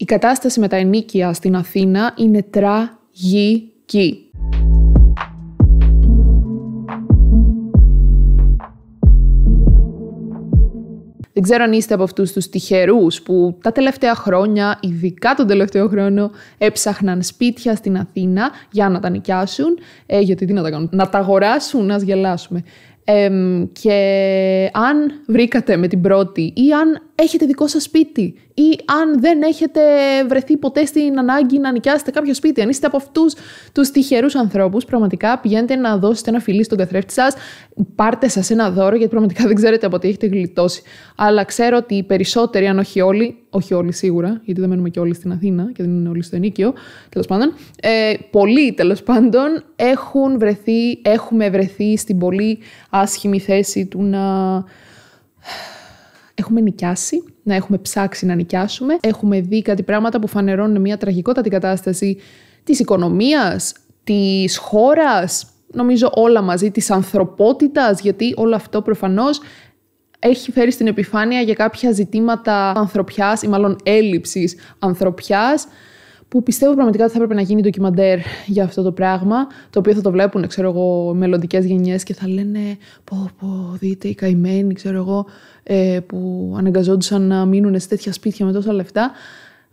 Η κατάσταση με τα ενίκια στην Αθήνα είναι τραγική. Δεν ξέρω αν είστε από αυτούς τους τυχερούς που τα τελευταία χρόνια, ειδικά τον τελευταίο χρόνο, έψαχναν σπίτια στην Αθήνα για να τα νοικιάσουν. Ε, γιατί τι να τα κάνουν, να τα αγοράσουν, να γελάσουμε. και αν βρήκατε με την πρώτη ή αν έχετε δικό σας σπίτι ή αν δεν έχετε βρεθεί ποτέ στην ανάγκη να νοικιάσετε κάποιο σπίτι, αν είστε από αυτούς τους τυχερούς ανθρώπους, πραγματικά πηγαίνετε να δώσετε ένα φιλί στον καθρέφτη σας, πάρτε σας ένα δώρο γιατί πραγματικά δεν ξέρετε από τι έχετε γλιτώσει. Αλλά ξέρω ότι οι περισσότεροι, αν όχι όλοι, όχι όλοι σίγουρα, γιατί δεν μένουμε και όλοι στην Αθήνα και δεν είναι όλοι στο ενίκιο, τέλος πάντων. Ε, πολλοί τέλος πάντων έχουν βρεθεί, έχουμε βρεθεί στην πολύ άσχημη θέση του να έχουμε νοικιάσει, να έχουμε ψάξει να νοικιάσουμε. Έχουμε δει κάτι πράγματα που φανερώνουν μια τραγικότατη κατάσταση της οικονομίας, της χώρας, νομίζω όλα μαζί, της ανθρωπότητας, γιατί όλο αυτό προφανώς έχει φέρει στην επιφάνεια για κάποια ζητήματα ανθρωπιάς ή μάλλον έλλειψης ανθρωπιάς που πιστεύω πραγματικά ότι θα έπρεπε να γίνει ντοκιμαντέρ για αυτό το πράγμα, το οποίο θα το βλέπουν, ξέρω εγώ, μελλοντικές γενιές και θα λένε πω, πω, δείτε οι καημένοι, ξέρω εγώ, ε, που αναγκαζόντουσαν να μείνουν σε τέτοια σπίτια με τόσα λεφτά.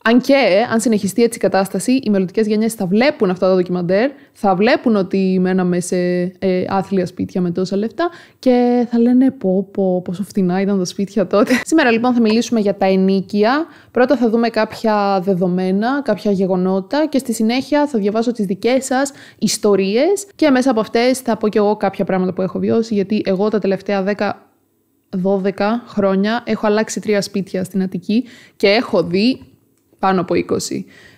Αν και, αν συνεχιστεί έτσι η κατάσταση, οι μελλοντικές γενιές θα βλέπουν αυτά τα ντοκιμαντέρ, θα βλέπουν ότι μέναμε σε ε, άθλια σπίτια με τόσα λεφτά και θα λένε πω, πω πόσο φτηνά ήταν τα σπίτια τότε. Σήμερα λοιπόν θα μιλήσουμε για τα ενίκια. Πρώτα θα δούμε κάποια δεδομένα, κάποια γεγονότα και στη συνέχεια θα διαβάσω τις δικές σας ιστορίες. και μέσα από αυτές θα πω και εγώ κάποια πράγματα που έχω βιώσει γιατί εγώ τα τελευταία 10 12 χρόνια έχω αλλάξει τρία σπίτια στην Αττική και έχω δει πάνω από 20.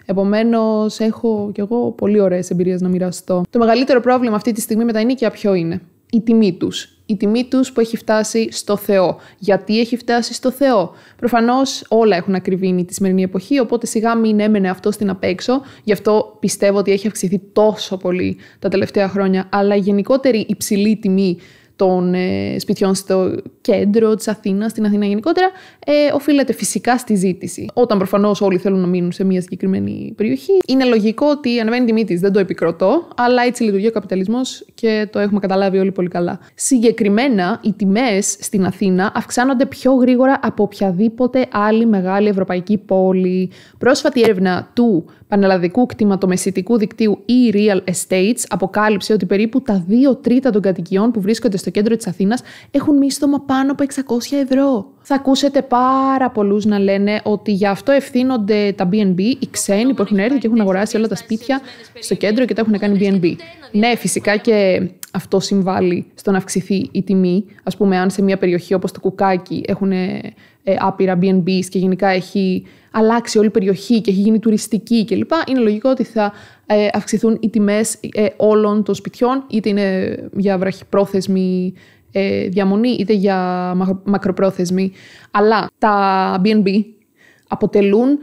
Επομένως, έχω κι εγώ πολύ ωραίες εμπειρίες να μοιραστώ. Το μεγαλύτερο πρόβλημα αυτή τη στιγμή με τα ενίκια ποιο είναι. Η τιμή τους. Η τιμή τους που έχει φτάσει στο Θεό. Γιατί έχει φτάσει στο Θεό. Προφανώς όλα έχουν ακριβήνει τη σημερινή εποχή, οπότε σιγά μην έμενε αυτό στην απέξω. Γι' αυτό πιστεύω ότι έχει αυξηθεί τόσο πολύ τα τελευταία χρόνια. Αλλά η γενικότερη υψηλή τιμή των ε, σπιτιών στο κέντρο της Αθήνας, στην Αθήνα γενικότερα, ε, οφείλεται φυσικά στη ζήτηση. Όταν προφανώς όλοι θέλουν να μείνουν σε μια συγκεκριμένη περιοχή, είναι λογικό ότι ανεβαίνει η τιμή της, δεν το επικροτώ, αλλά έτσι λειτουργεί ο καπιταλισμός και το έχουμε καταλάβει όλοι πολύ καλά. Συγκεκριμένα, οι τιμές στην Αθήνα αυξάνονται πιο γρήγορα από οποιαδήποτε άλλη μεγάλη ευρωπαϊκή πόλη. Πρόσφατη έρευνα του Πανελλαδικού Κτηματομεσητικού Δικτύου e-Real Estates αποκάλυψε ότι περίπου τα δύο τρίτα των κατοικιών που βρίσκονται στο κέντρο της Αθήνας έχουν μίσθωμα πάνω από 600 ευρώ. Θα ακούσετε πάρα πολλούς να λένε ότι γι' αυτό ευθύνονται τα BNB, οι ξένοι που έχουν έρθει και έχουν αγοράσει όλα τα σπίτια στο κέντρο και τα έχουν κάνει BNB. Ναι, φυσικά και αυτό συμβάλλει στο να αυξηθεί η τιμή. Ας πούμε, αν σε μια περιοχή όπως το Κουκάκι έχουν ε, άπειρα B&B και γενικά έχει αλλάξει όλη η περιοχή και έχει γίνει τουριστική κλπ. Είναι λογικό ότι θα ε, αυξηθούν οι τιμές ε, όλων των σπιτιών, είτε είναι για βραχυπρόθεσμη ε, διαμονή, είτε για μακροπρόθεσμη. Αλλά τα B&B αποτελούν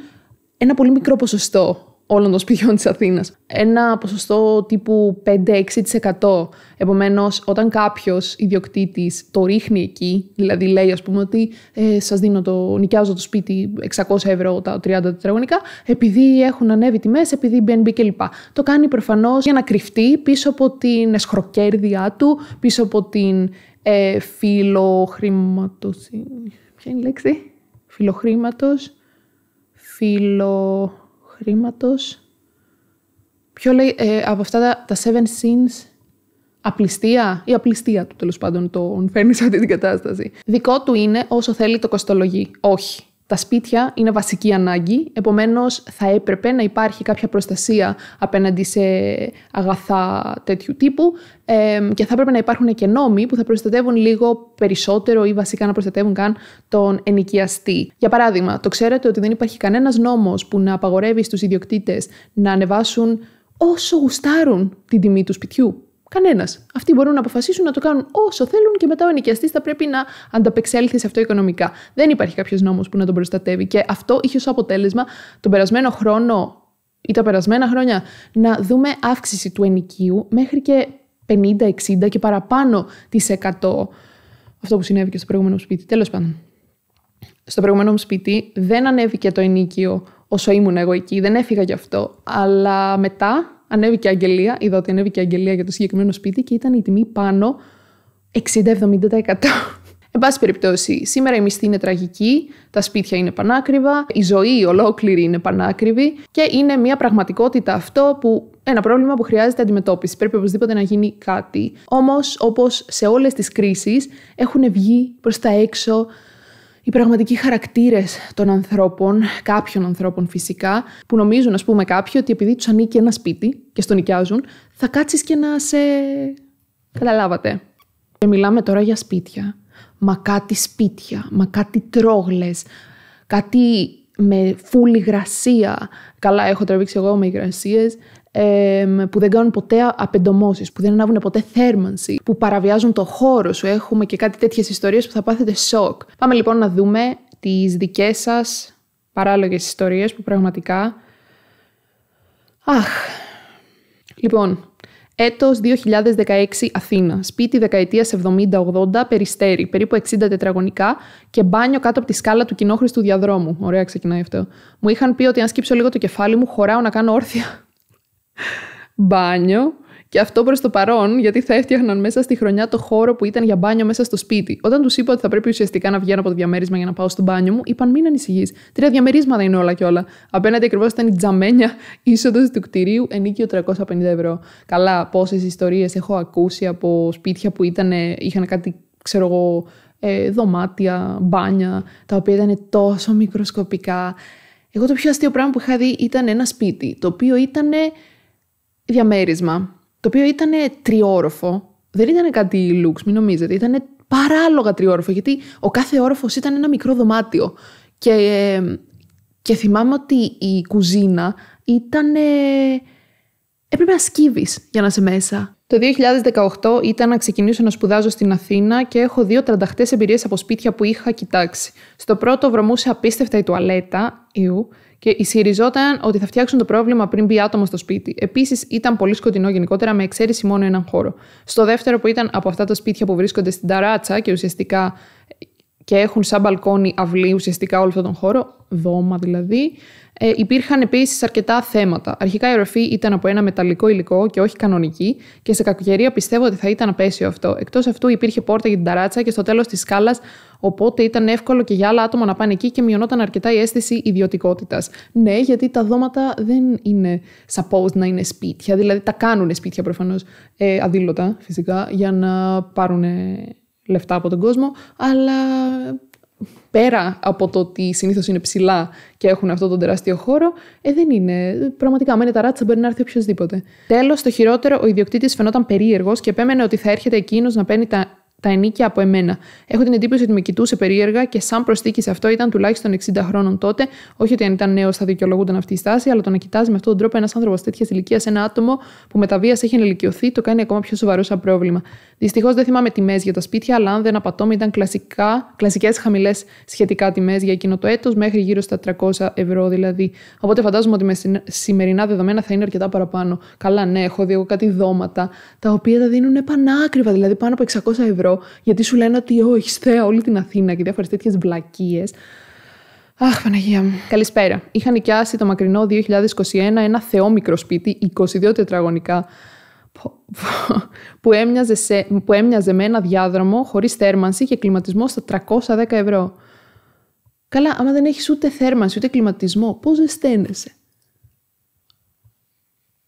ένα πολύ μικρό ποσοστό όλων των σπιτιών της αθηνα ενα Ένα ποσοστό τύπου 5-6%. Επομένως, όταν κάποιος ιδιοκτήτης το ρίχνει εκεί, δηλαδή λέει ας πούμε ότι ε, σας δίνω το, νοικιάζω το σπίτι 600 ευρώ τα 30 τετραγωνικά, επειδή έχουν ανέβει τιμές, επειδή BNB κλπ. Το κάνει προφανώς για να κρυφτεί πίσω από την σχροκέρδια του, πίσω από την ε, φιλοχρηματοσύνη. Ποια είναι η λέξη? Φιλοχρήματος. φιλο χρήματος. Ποιο λέει ε, από αυτά τα, τα seven sins απληστία ή απληστία του τέλος πάντων τον φέρνεις σε αυτή την κατάσταση. Δικό του είναι όσο θέλει το κοστολογεί. Όχι. Τα σπίτια είναι βασική ανάγκη, επομένως θα έπρεπε να υπάρχει κάποια προστασία απέναντι σε αγαθά τέτοιου τύπου και θα έπρεπε να υπάρχουν και νόμοι που θα προστατεύουν λίγο περισσότερο ή βασικά να προστατεύουν καν τον ενοικιαστή. Για παράδειγμα, το ξέρετε ότι δεν υπάρχει κανένας νόμος που να απαγορεύει στους ιδιοκτήτες να ανεβάσουν όσο γουστάρουν την τιμή του σπιτιού. Κανένας. Αυτοί μπορούν να αποφασίσουν να το κάνουν όσο θέλουν και μετά ο ενοικιαστής θα πρέπει να ανταπεξέλθει σε αυτό οικονομικά. Δεν υπάρχει κάποιος νόμος που να τον προστατεύει. Και αυτό είχε ως αποτέλεσμα τον περασμένο χρόνο ή τα περασμένα χρόνια να δούμε αύξηση του ενοικίου μέχρι και 50, 60 και παραπάνω της 100. Αυτό που συνέβη και στο προηγούμενο σπίτι. Τέλος πάντων. Στο προηγούμενο μου σπίτι δεν ανέβηκε το ενίκιο όσο ήμουν εγώ εκεί, δεν έφυγα γι' αυτό. Αλλά μετά ανέβηκε η αγγελία. Είδα ότι ανέβηκε η αγγελία για το συγκεκριμένο σπίτι και ήταν η τιμή πάνω 60-70%. Εν πάση περιπτώσει, σήμερα η μισθή είναι τραγική, τα σπίτια είναι πανάκριβα, η ζωή ολόκληρη είναι πανάκριβη και είναι μια πραγματικότητα αυτό που ένα πρόβλημα που χρειάζεται αντιμετώπιση. Πρέπει οπωσδήποτε να γίνει κάτι. Όμως, όπως σε όλες τις κρίσεις, έχουν βγει προς τα έξω οι πραγματικοί χαρακτήρες των ανθρώπων, κάποιων ανθρώπων φυσικά, που νομίζουν, ας πούμε, κάποιοι ότι επειδή τους ανήκει ένα σπίτι και στο νοικιάζουν, θα κάτσεις και να σε. Καταλάβατε. Και μιλάμε τώρα για σπίτια. Μα κάτι σπίτια, μα κάτι τρόγλες, κάτι με φούλη γρασία. Καλά, έχω τραβήξει εγώ με υγρασίες που δεν κάνουν ποτέ απεντομώσεις, που δεν ανάβουν ποτέ θέρμανση, που παραβιάζουν το χώρο σου. Έχουμε και κάτι τέτοιες ιστορίες που θα πάθετε σοκ. Πάμε λοιπόν να δούμε τις δικές σας παράλογες ιστορίες που πραγματικά. Αχ. Λοιπόν, Έτος 2016 Αθήνα. Σπίτι δεκαετίας 70-80, περιστέρι, περίπου 60 τετραγωνικά και μπάνιο κάτω από τη σκάλα του κοινόχρηστου διαδρόμου. Ωραία ξεκινάει αυτό. Μου είχαν πει ότι αν σκύψω λίγο το κεφάλι μου, χωράω να κάνω όρθια μπάνιο. Και αυτό προς το παρόν, γιατί θα έφτιαχναν μέσα στη χρονιά το χώρο που ήταν για μπάνιο μέσα στο σπίτι. Όταν τους είπα ότι θα πρέπει ουσιαστικά να βγαίνω από το διαμέρισμα για να πάω στο μπάνιο μου, είπαν μην ανησυχείς. Τρία διαμερίσματα είναι όλα και όλα. Απέναντι ακριβώς ήταν η τζαμένια είσοδος του κτηρίου, ενίκιο 350 ευρώ. Καλά, πόσες ιστορίες έχω ακούσει από σπίτια που ήταν, ε, είχαν κάτι, ξέρω εγώ, ε, δωμάτια, μπάνια, τα οποία ήταν τόσο μικροσκοπικά. Εγώ το πιο αστείο πράγμα που είχα δει ήταν ένα σπίτι, το οποίο ήταν ε, διαμέρισμα, το οποίο ήταν τριόροφο. Δεν ήταν κάτι λουξ, μην νομίζετε. Ήταν παράλογα τριόροφο, γιατί ο κάθε όροφος ήταν ένα μικρό δωμάτιο. Και, και θυμάμαι ότι η κουζίνα ήταν. έπρεπε να σκύβεις για να σε μέσα. Το 2018 ήταν να ξεκινήσω να σπουδάζω στην Αθήνα και έχω δύο τρανταχτές εμπειρίες από σπίτια που είχα κοιτάξει. Στο πρώτο βρωμούσε απίστευτα η τουαλέτα, ιου, και ισχυριζόταν ότι θα φτιάξουν το πρόβλημα πριν μπει άτομο στο σπίτι. Επίσης, ήταν πολύ σκοτεινό γενικότερα, με εξαίρεση μόνο έναν χώρο. Στο δεύτερο, που ήταν από αυτά τα σπίτια που βρίσκονται στην ταράτσα και ουσιαστικά και έχουν σαν μπαλκόνι αυλή ουσιαστικά όλο αυτόν τον χώρο, δώμα δηλαδή, ε, υπήρχαν επίσης αρκετά θέματα. Αρχικά η ροφή ήταν από ένα μεταλλικό υλικό και όχι κανονική, και σε κακοκαιρία πιστεύω ότι θα ήταν απέσιο αυτό. Εκτός αυτού υπήρχε πόρτα για την ταράτσα και στο τέλος της σκάλας, οπότε ήταν εύκολο και για άλλα άτομα να πάνε εκεί και μειωνόταν αρκετά η αίσθηση ιδιωτικότητας. Ναι, γιατί τα δώματα δεν είναι supposed να είναι σπίτια, δηλαδή τα κάνουν σπίτια προφανώς ε, αδήλωτα φυσικά για να πάρουν λεφτά από τον κόσμο, αλλά πέρα από το ότι συνήθως είναι ψηλά και έχουν αυτό τον τεράστιο χώρο, ε, δεν είναι. Πραγματικά, μένει τα ράτσα, μπορεί να έρθει οποιοδήποτε. Τέλος, το χειρότερο, ο ιδιοκτήτης φαινόταν περίεργος και επέμενε ότι θα έρχεται εκείνος να παίρνει τα τα ενίκια από εμένα. Έχω την εντύπωση ότι με κοιτούσε περίεργα και σαν προσθήκης σε αυτό ήταν τουλάχιστον 60 χρόνων τότε. Όχι ότι αν ήταν νέος θα δικαιολογούνταν αυτή η στάση, αλλά το να κοιτάζει με αυτόν τον τρόπο ένας άνθρωπος τέτοιας ηλικίας σε ένα άτομο που με τα βίας έχει ενηλικιωθεί το κάνει ακόμα πιο σοβαρό σαν πρόβλημα. Δυστυχώς δεν θυμάμαι τιμές για τα σπίτια, αλλά αν δεν απατώμε ήταν κλασικές χαμηλές σχετικά τιμές για εκείνο το έτος, μέχρι γύρω στα 300 ευρώ δηλαδή. Οπότε φαντάζομαι ότι με σημερινά δεδομένα θα είναι αρκετά παραπάνω. Καλά, ναι, έχω δει εγώ κάτι δώματα τα οποία τα δίνουν πανάκριβα, δηλαδή πάνω από 600 ευρώ γιατί σου λένε ότι όχι θέα όλη την Αθήνα» και διάφορες τέτοιες βλακίες. Αχ, Παναγία μου. Καλησπέρα. Είχα νοικιάσει το μακρινό 2021 ένα θεό μικρό σπίτι, 22 τετραγωνικά, που έμοιαζε, που έμοιαζε με ένα διάδρομο χωρίς θέρμανση και κλιματισμό στα 310 ευρώ. Καλά, άμα δεν έχεις ούτε θέρμανση ούτε κλιματισμό, πώς ζεσταίνεσαι.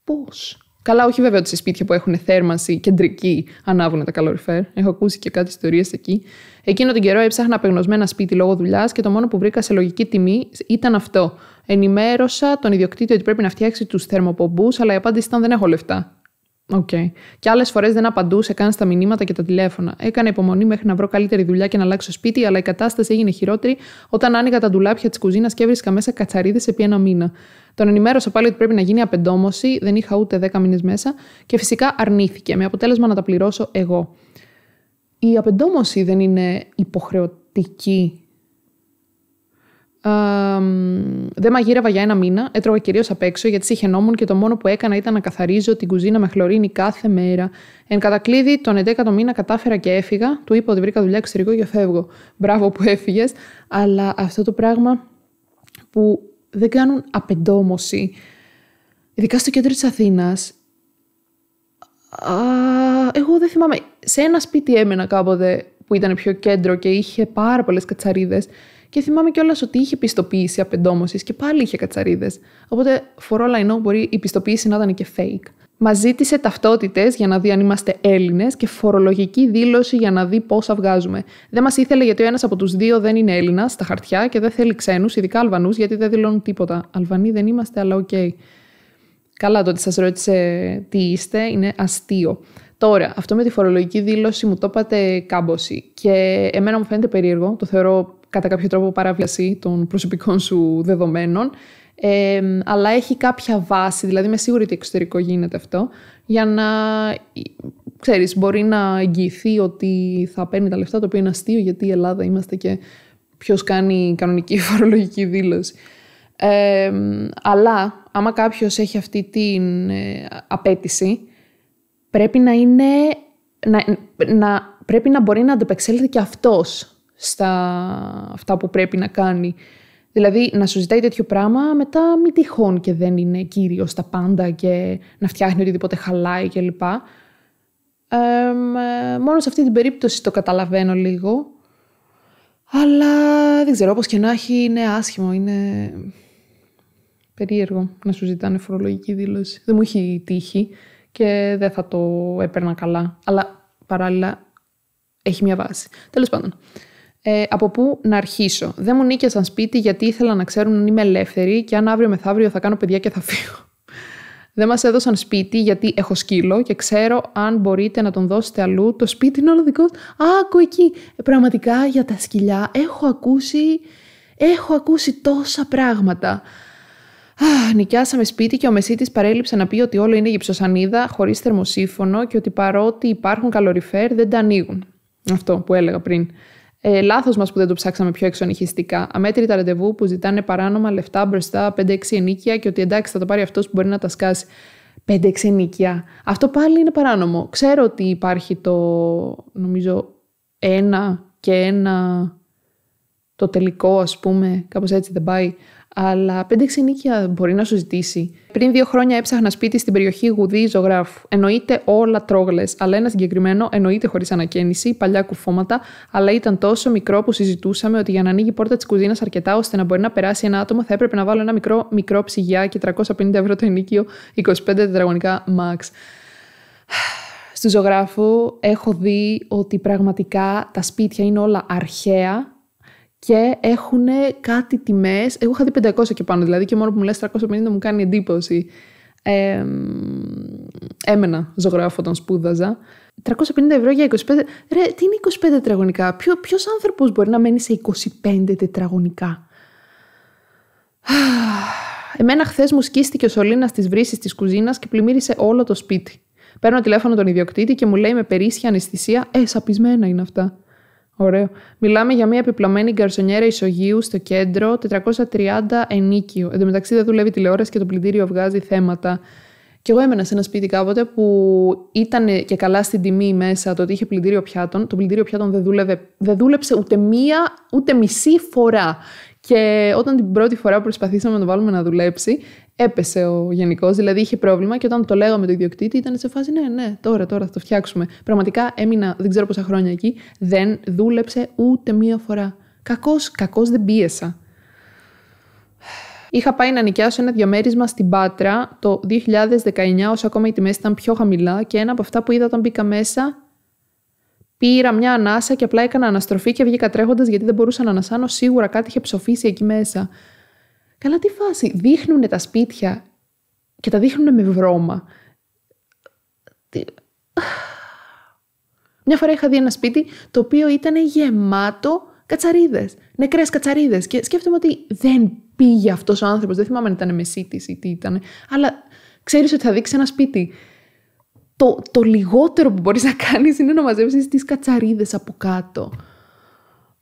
Πώς. Καλά, όχι βέβαια ότι σε σπίτια που έχουν θέρμανση κεντρική ανάβουν τα καλοριφέρ. Έχω ακούσει και κάτι ιστορίες εκεί. Εκείνο τον καιρό έψαχνα απεγνωσμένα σπίτι λόγω δουλειάς και το μόνο που βρήκα σε λογική τιμή ήταν αυτό. Ενημέρωσα τον ιδιοκτήτη ότι πρέπει να φτιάξει τους θερμοπομπούς, αλλά η απάντηση ήταν δεν έχω λεφτά. Οκ. Okay. Και άλλες φορές δεν απαντούσε καν στα μηνύματα και τα τηλέφωνα. Έκανα υπομονή μέχρι να βρω καλύτερη δουλειά και να αλλάξω σπίτι, αλλά η κατάσταση έγινε χειρότερη όταν άνοιγα τα ντουλάπια της κουζίνας και έβρισκα μέσα κατσαρίδες επί ένα μήνα. Τον ενημέρωσα πάλι ότι πρέπει να γίνει απεντόμωση, δεν είχα ούτε δέκα μήνες μέσα, και φυσικά αρνήθηκε, με αποτέλεσμα να τα πληρώσω εγώ. Η απεντόμωση δεν είναι υποχρεωτική δεν μαγείρευα για ένα μήνα, έτρωγα κυρίως απ' έξω γιατί συχαινόμουν και το μόνο που έκανα ήταν να καθαρίζω την κουζίνα με χλωρίνη κάθε μέρα. Εν κατακλείδη, τον 11ο μήνα κατάφερα και έφυγα. Του είπα ότι βρήκα δουλειά εξωτερικό και φεύγω. Μπράβο που έφυγες. Αλλά αυτό το πράγμα που δεν κάνουν απεντόμωση, ειδικά στο κέντρο της Αθήνας. Εγώ δεν θυμάμαι. Σε ένα σπίτι έμενα κάποτε που ήταν πιο κέντρο και είχε πάρα πολλές κατσαρίδες. Και θυμάμαι κιόλας ότι είχε πιστοποίηση απεντόμωσης και πάλι είχε κατσαρίδες. Οπότε, for all I know, μπορεί η πιστοποίηση να ήταν και fake. Μας ζήτησε ταυτότητες για να δει αν είμαστε Έλληνες και φορολογική δήλωση για να δει πόσα βγάζουμε. Δεν μας ήθελε γιατί ο ένας από τους δύο δεν είναι Έλληνας στα χαρτιά και δεν θέλει ξένους, ειδικά Αλβανούς, γιατί δεν δηλώνουν τίποτα. Αλβανοί δεν είμαστε, αλλά οκ. Okay. Καλά το ότι σας ρώτησε τι είστε, είναι αστείο. Τώρα, αυτό με τη φορολογική δήλωση μου το είπατε κάμποση. Και εμένα μου φαίνεται περίεργο, το θεωρώ κατά κάποιο τρόπο παραβίαση των προσωπικών σου δεδομένων. αλλά έχει κάποια βάση, δηλαδή είμαι σίγουρη ότι εξωτερικό γίνεται αυτό, για να, ε, ξέρεις, μπορεί να εγγυηθεί ότι θα παίρνει τα λεφτά, το οποίο είναι αστείο, γιατί η Ελλάδα είμαστε και ποιος κάνει κανονική φορολογική δήλωση. αλλά, άμα κάποιος έχει αυτή την ε, απέτηση, πρέπει να είναι... πρέπει να μπορεί να αντεπεξέλθει και αυτός στα αυτά που πρέπει να κάνει. Δηλαδή, να σου ζητάει τέτοιο πράγμα, μετά μη τυχόν και δεν είναι κύριο στα πάντα και να φτιάχνει οτιδήποτε χαλάει κλπ. Ε, μόνο σε αυτή την περίπτωση το καταλαβαίνω λίγο. Αλλά δεν ξέρω, όπως και να έχει είναι άσχημο, είναι περίεργο να σου ζητάνε φορολογική δήλωση. Δεν μου έχει τύχει και δεν θα το έπαιρνα καλά. Αλλά παράλληλα έχει μια βάση. Τέλος πάντων ε, από πού να αρχίσω. Δεν μου νίκιασαν σπίτι γιατί ήθελα να ξέρουν αν είμαι ελεύθερη και αν αύριο μεθαύριο θα κάνω παιδιά και θα φύγω. Δεν μας έδωσαν σπίτι γιατί έχω σκύλο και ξέρω αν μπορείτε να τον δώσετε αλλού. Το σπίτι είναι όλο δικό. Άκου εκεί. Ε, πραγματικά για τα σκυλιά έχω ακούσει. Έχω ακούσει τόσα πράγματα. Α, νοικιάσαμε σπίτι και ο μεσίτης παρέλειψε να πει ότι όλο είναι γυψοσανίδα, χωρίς θερμοσύφωνο και ότι παρότι υπάρχουν καλοριφέρ δεν τα ανοίγουν. Αυτό που έλεγα πριν. Ε, Λάθος μας που δεν το ψάξαμε πιο εξονυχιστικά. Αμέτρητα ραντεβού που ζητάνε παράνομα λεφτά μπροστά, 5-6 ενίκια και ότι εντάξει θα το πάρει αυτός που μπορεί να τα σκάσει. 5-6 ενίκια. Αυτό πάλι είναι παράνομο. Ξέρω ότι υπάρχει το, νομίζω, ένα και ένα το τελικό, ας πούμε, κάπως έτσι δεν πάει, αλλά 5-6 μπορεί να σου ζητήσει. Πριν δύο χρόνια έψαχνα σπίτι στην περιοχή Γουδί Ζωγράφου. Εννοείται όλα τρόγλες, αλλά ένα συγκεκριμένο εννοείται χωρίς ανακαίνιση, παλιά κουφώματα, αλλά ήταν τόσο μικρό που συζητούσαμε ότι για να ανοίγει η πόρτα της κουζίνας αρκετά ώστε να μπορεί να περάσει ένα άτομο θα έπρεπε να βάλω ένα μικρό, μικρό ψυγιάκι, 350 ευρώ το ενίκιο, 25 τετραγωνικά max. Στου ζωγράφου έχω δει ότι πραγματικά τα σπίτια είναι όλα αρχαία και έχουν κάτι τιμές. Εγώ είχα δει 500 και πάνω, δηλαδή, και μόνο που μου λες 350 μου κάνει εντύπωση. Ε, έμενα ζωγράφο όταν σπούδαζα. 350 ευρώ για 25. Ρε, τι είναι 25 τετραγωνικά. Ποιο άνθρωπος μπορεί να μένει σε 25 τετραγωνικά. Εμένα χθες μου σκίστηκε ο σωλήνας της βρύσης της κουζίνας και πλημμύρισε όλο το σπίτι. Παίρνω τηλέφωνο τον ιδιοκτήτη και μου λέει με περίσσια αναισθησία, Ε, σαπισμένα είναι αυτά. Ωραίο. Μιλάμε για μια επιπλωμένη γκαρσονιέρα ισογείου στο κέντρο, 430 ενίκιο. Εν τω μεταξύ δεν δουλεύει τηλεόραση και το πλυντήριο βγάζει θέματα. Και εγώ έμενα σε ένα σπίτι κάποτε που ήταν και καλά στην τιμή μέσα το ότι είχε πλυντήριο πιάτων. Το πλυντήριο πιάτων δεν, δούλευε, δεν δούλεψε ούτε μία ούτε μισή φορά. Και όταν την πρώτη φορά προσπαθήσαμε να το βάλουμε να δουλέψει, έπεσε ο γενικός, δηλαδή είχε πρόβλημα. Και όταν το λέγαμε το ιδιοκτήτη, ήταν σε φάση: Ναι, ναι, τώρα, τώρα θα το φτιάξουμε. Πραγματικά έμεινα δεν ξέρω πόσα χρόνια εκεί. Δεν δούλεψε ούτε μία φορά. Κακώ, κακώ δεν πίεσα. Είχα πάει να νοικιάσω ένα διαμέρισμα στην Πάτρα το 2019, όσο ακόμα οι τιμές ήταν πιο χαμηλά, και ένα από αυτά που είδα όταν μπήκα μέσα Πήρα μια ανάσα και απλά έκανα αναστροφή και βγήκα τρέχοντας γιατί δεν μπορούσα να ανασάνω. Σίγουρα κάτι είχε ψοφήσει εκεί μέσα. Καλά, τι φάση. Δείχνουν τα σπίτια και τα δείχνουν με βρώμα. Μια φορά είχα δει ένα σπίτι το οποίο ήταν γεμάτο κατσαρίδες. Νεκρές κατσαρίδες. Και σκέφτομαι ότι δεν πήγε αυτός ο άνθρωπος. Δεν θυμάμαι αν ήταν μεσίτης ή τι ήταν. Αλλά ξέρεις ότι θα δείξει ένα σπίτι το, το λιγότερο που μπορείς να κάνεις είναι να μαζέψεις τις κατσαρίδες από κάτω.